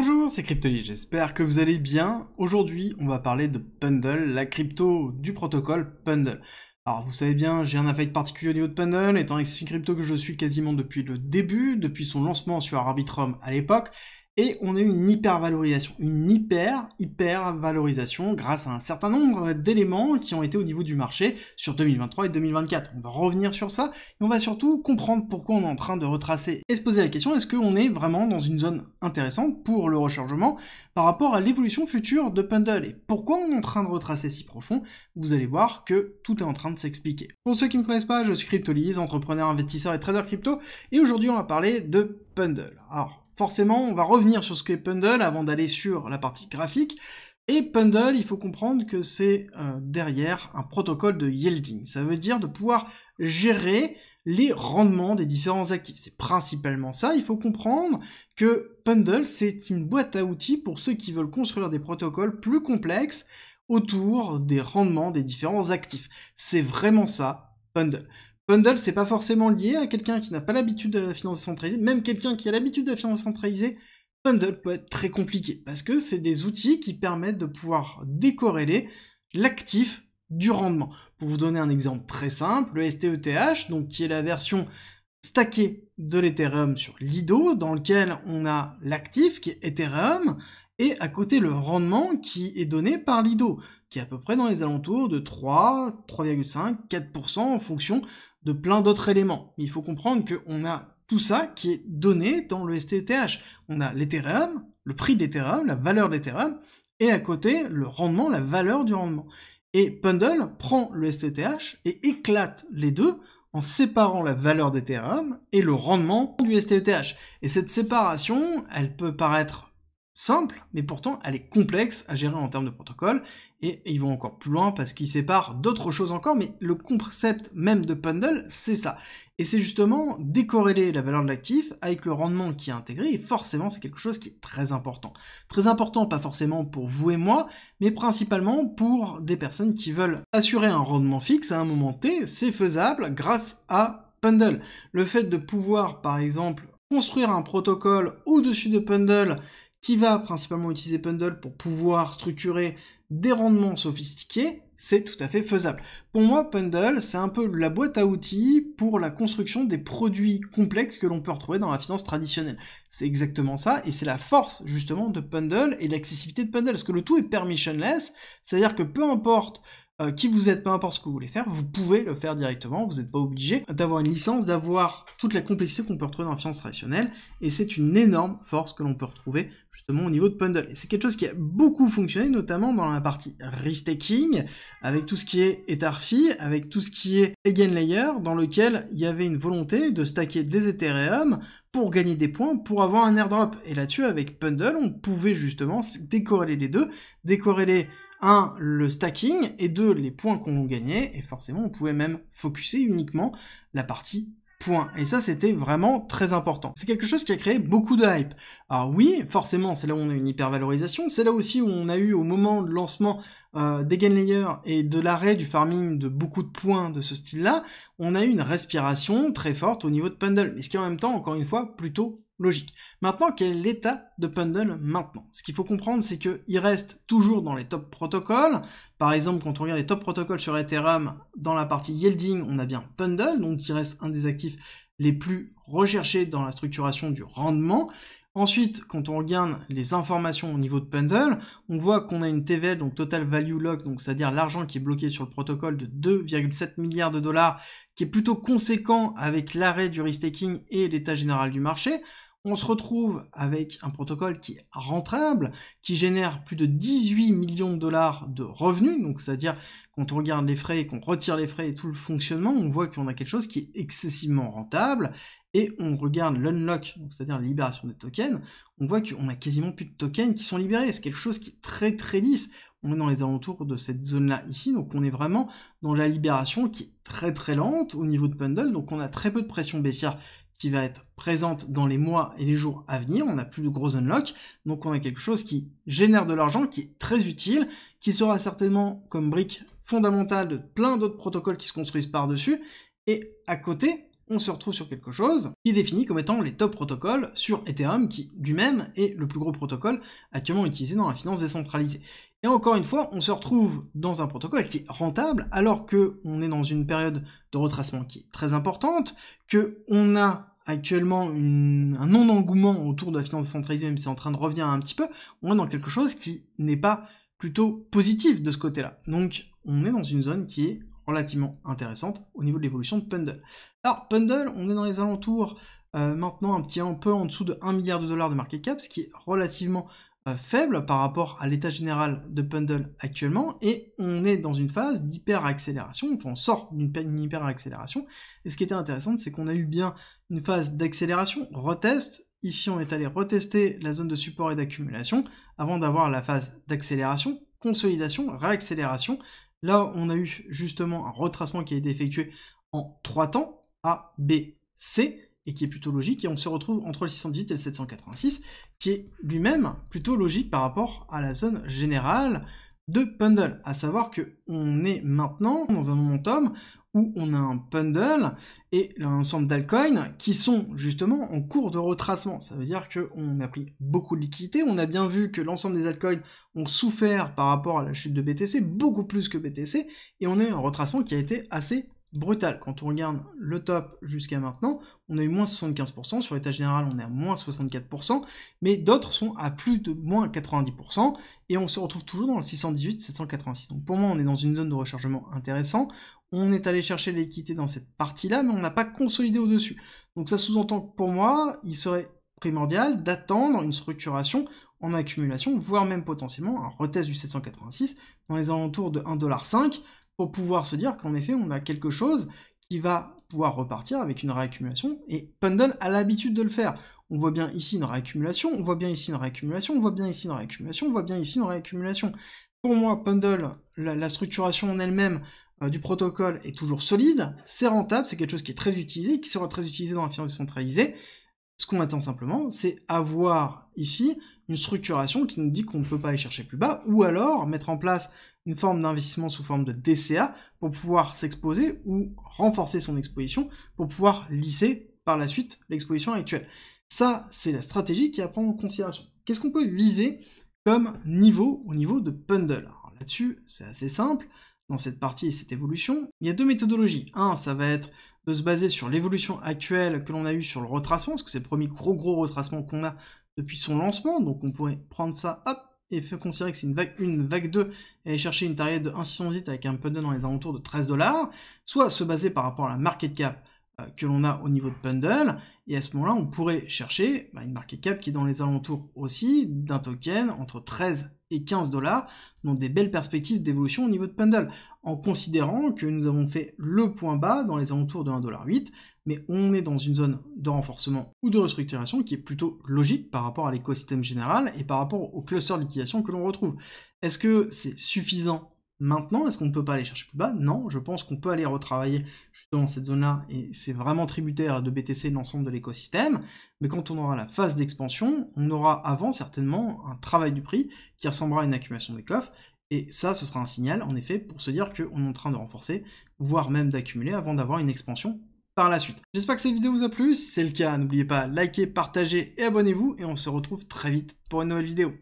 Bonjour, c'est Cryptoly, j'espère que vous allez bien. Aujourd'hui, on va parler de Pundle, la crypto du protocole Pundle. Alors vous savez bien, j'ai un affect particulier au niveau de Pundle, étant que une crypto que je suis quasiment depuis le début, depuis son lancement sur Arbitrum à l'époque, et on a eu une hypervalorisation, une hyper hypervalorisation grâce à un certain nombre d'éléments qui ont été au niveau du marché sur 2023 et 2024. On va revenir sur ça et on va surtout comprendre pourquoi on est en train de retracer et se poser la question est-ce qu'on est vraiment dans une zone intéressante pour le rechargement par rapport à l'évolution future de Pundle et pourquoi on est en train de retracer si profond Vous allez voir que tout est en train de s'expliquer. Pour ceux qui ne me connaissent pas, je suis CryptoLise, entrepreneur, investisseur et trader crypto et aujourd'hui on va parler de Pundle. Alors forcément, on va revenir sur ce qu'est Pundle avant d'aller sur la partie graphique. Et Pundle, il faut comprendre que c'est euh, derrière un protocole de yielding. Ça veut dire de pouvoir gérer les rendements des différents actifs. C'est principalement ça. Il faut comprendre que Pundle, c'est une boîte à outils pour ceux qui veulent construire des protocoles plus complexes autour des rendements des différents actifs. C'est vraiment ça, Pundle. Bundle, c'est pas forcément lié à quelqu'un qui n'a pas l'habitude de la finance centralisée, Même quelqu'un qui a l'habitude de la finance centralisée, bundle peut être très compliqué parce que c'est des outils qui permettent de pouvoir décorréler l'actif du rendement. Pour vous donner un exemple très simple, le STETH, donc qui est la version stackée de l'Ethereum sur Lido, dans lequel on a l'actif qui est Ethereum et à côté le rendement qui est donné par l'IDO, qui est à peu près dans les alentours de 3, 3,5, 4% en fonction de plein d'autres éléments. il faut comprendre qu'on a tout ça qui est donné dans le STETH. On a l'Ethereum, le prix de l'Ethereum, la valeur de l'Ethereum, et à côté le rendement, la valeur du rendement. Et Pundle prend le STETH et éclate les deux en séparant la valeur d'Ethereum et le rendement du STETH. Et cette séparation, elle peut paraître simple, mais pourtant elle est complexe à gérer en termes de protocole, et, ils vont encore plus loin parce qu'ils séparent d'autres choses encore, mais le concept même de Pundle, c'est ça. Et c'est justement décorréler la valeur de l'actif avec le rendement qui est intégré, et forcément c'est quelque chose qui est très important. Très important, pas forcément pour vous et moi, mais principalement pour des personnes qui veulent assurer un rendement fixe à un moment T, c'est faisable grâce à Pundle. Le fait de pouvoir, par exemple, construire un protocole au-dessus de Pundle qui va principalement utiliser Pundle pour pouvoir structurer des rendements sophistiqués, c'est tout à fait faisable. Pour moi, Pundle, c'est un peu la boîte à outils pour la construction des produits complexes que l'on peut retrouver dans la finance traditionnelle. C'est exactement ça, et c'est la force justement de Pundle et l'accessibilité de Pundle, parce que le tout est permissionless, c'est-à-dire que peu importe euh, qui vous êtes, peu importe ce que vous voulez faire, vous pouvez le faire directement, vous n'êtes pas obligé d'avoir une licence, d'avoir toute la complexité qu'on peut retrouver dans la finance rationnelle, et c'est une énorme force que l'on peut retrouver justement au niveau de Pundle. Et c'est quelque chose qui a beaucoup fonctionné, notamment dans la partie risk avec tout ce qui est Etherfi, avec tout ce qui est layer, dans lequel il y avait une volonté de stacker des Ethereum pour gagner des points, pour avoir un airdrop. Et là-dessus, avec Pundle, on pouvait justement décorréler les deux, décorréler un, le stacking, et deux, les points qu'on gagnait, et forcément, on pouvait même focuser uniquement la partie points, Et ça, c'était vraiment très important. C'est quelque chose qui a créé beaucoup de hype. Alors oui, forcément, c'est là où on a une hypervalorisation. C'est là aussi où on a eu, au moment de lancement euh, des gain layers et de l'arrêt du farming de beaucoup de points de ce style-là, on a eu une respiration très forte au niveau de Pendle. Mais ce qui en même temps, encore une fois, plutôt logique. Maintenant, quel est l'état de Pundle maintenant Ce qu'il faut comprendre, c'est que il reste toujours dans les top protocoles. Par exemple, quand on regarde les top protocoles sur Ethereum, dans la partie yielding, on a bien Pundle, donc qui reste un des actifs les plus recherchés dans la structuration du rendement. Ensuite, quand on regarde les informations au niveau de Pundle, on voit qu'on a une TVL, donc Total Value Lock, donc c'est-à-dire l'argent qui est bloqué sur le protocole de 2,7 milliards de dollars, qui est plutôt conséquent avec l'arrêt du restaking et l'état général du marché on se retrouve avec un protocole qui est rentable, qui génère plus de 18 millions de dollars de revenus, donc c'est-à-dire quand on regarde les frais et qu'on retire les frais et tout le fonctionnement, on voit qu'on a quelque chose qui est excessivement rentable, et on regarde l'unlock, c'est-à-dire la libération des tokens, on voit qu'on a quasiment plus de tokens qui sont libérés, c'est quelque chose qui est très très lisse, on est dans les alentours de cette zone-là ici, donc on est vraiment dans la libération qui est très très lente au niveau de bundle, donc on a très peu de pression baissière qui va être présente dans les mois et les jours à venir. On n'a plus de gros unlock, donc on a quelque chose qui génère de l'argent, qui est très utile, qui sera certainement comme brique fondamentale de plein d'autres protocoles qui se construisent par-dessus. Et à côté, on se retrouve sur quelque chose qui est défini comme étant les top protocoles sur Ethereum, qui du même est le plus gros protocole actuellement utilisé dans la finance décentralisée. Et encore une fois, on se retrouve dans un protocole qui est rentable, alors que on est dans une période de retracement qui est très importante, que a actuellement un non-engouement autour de la finance décentralisée, même si c'est en train de revenir un petit peu, on est dans quelque chose qui n'est pas plutôt positif de ce côté-là. Donc, on est dans une zone qui est relativement intéressante au niveau de l'évolution de Pundle. Alors Pundle, on est dans les alentours euh, maintenant un petit peu en dessous de 1 milliard de dollars de market cap, ce qui est relativement euh, faible par rapport à l'état général de Pundle actuellement, et on est dans une phase d'hyper-accélération, enfin on sort d'une hyper-accélération, et ce qui était intéressant, c'est qu'on a eu bien une phase d'accélération, retest, ici on est allé retester la zone de support et d'accumulation, avant d'avoir la phase d'accélération, consolidation, réaccélération, Là, on a eu justement un retracement qui a été effectué en trois temps, A, B, C, et qui est plutôt logique, et on se retrouve entre le 618 et le 786, qui est lui-même plutôt logique par rapport à la zone générale de Pundle, à savoir qu'on est maintenant dans un momentum où on a un bundle et l'ensemble ensemble qui sont justement en cours de retracement. Ça veut dire qu'on a pris beaucoup de liquidités. On a bien vu que l'ensemble des altcoins ont souffert par rapport à la chute de BTC, beaucoup plus que BTC, et on a eu un retracement qui a été assez brutal. Quand on regarde le top jusqu'à maintenant, on a eu moins 75%, sur l'état général on est à moins 64%, mais d'autres sont à plus de moins 90%, et on se retrouve toujours dans le 618-786. Donc pour moi on est dans une zone de rechargement intéressant, on est allé chercher l'équité dans cette partie-là, mais on n'a pas consolidé au-dessus. Donc ça sous-entend que pour moi, il serait primordial d'attendre une structuration en accumulation, voire même potentiellement un retest du 786 dans les alentours de 1,5$, pour pouvoir se dire qu'en effet, on a quelque chose qui va pouvoir repartir avec une réaccumulation, et Pundle a l'habitude de le faire. On voit bien ici une réaccumulation, on voit bien ici une réaccumulation, on voit bien ici une réaccumulation, on voit bien ici une réaccumulation. Pour moi, Pundle, la, structuration en elle-même euh, du protocole est toujours solide, c'est rentable, c'est quelque chose qui est très utilisé, qui sera très utilisé dans la finance décentralisée. Ce qu'on attend simplement, c'est avoir ici une structuration qui nous dit qu'on ne peut pas aller chercher plus bas, ou alors mettre en place une forme d'investissement sous forme de DCA pour pouvoir s'exposer ou renforcer son exposition pour pouvoir lisser par la suite l'exposition actuelle. Ça, c'est la stratégie qui est à prendre en considération. Qu'est-ce qu'on peut viser comme niveau au niveau de Alors Là-dessus, c'est assez simple. Dans cette partie et cette évolution, il y a deux méthodologies. Un, ça va être de se baser sur l'évolution actuelle que l'on a eue sur le retracement, parce que c'est le premier gros gros retracement qu'on a depuis son lancement, donc on pourrait prendre ça, hop, et fait considérer que c'est une vague 1, vague 2, et aller chercher une target de 1,618 avec un peu de dans les alentours de 13 dollars, soit se baser par rapport à la market cap euh, que l'on a au niveau de Bundle, et à ce moment-là, on pourrait chercher bah, une market cap qui est dans les alentours aussi d'un token entre 13 et 15 dollars, donc des belles perspectives d'évolution au niveau de Bundle, en considérant que nous avons fait le point bas dans les alentours de 1,8$, mais on est dans une zone de renforcement ou de restructuration qui est plutôt logique par rapport à l'écosystème général et par rapport au cluster de liquidation que l'on retrouve. Est-ce que c'est suffisant Maintenant, est-ce qu'on ne peut pas aller chercher plus bas Non, je pense qu'on peut aller retravailler justement cette zone-là, et c'est vraiment tributaire de BTC l'ensemble de l'écosystème, mais quand on aura la phase d'expansion, on aura avant certainement un travail du prix qui ressemblera à une accumulation des coffres, et ça, ce sera un signal, en effet, pour se dire qu'on est en train de renforcer, voire même d'accumuler avant d'avoir une expansion par la suite. J'espère que cette vidéo vous a plu, si c'est le cas, n'oubliez pas, liker, partager et abonnez-vous, et on se retrouve très vite pour une nouvelle vidéo.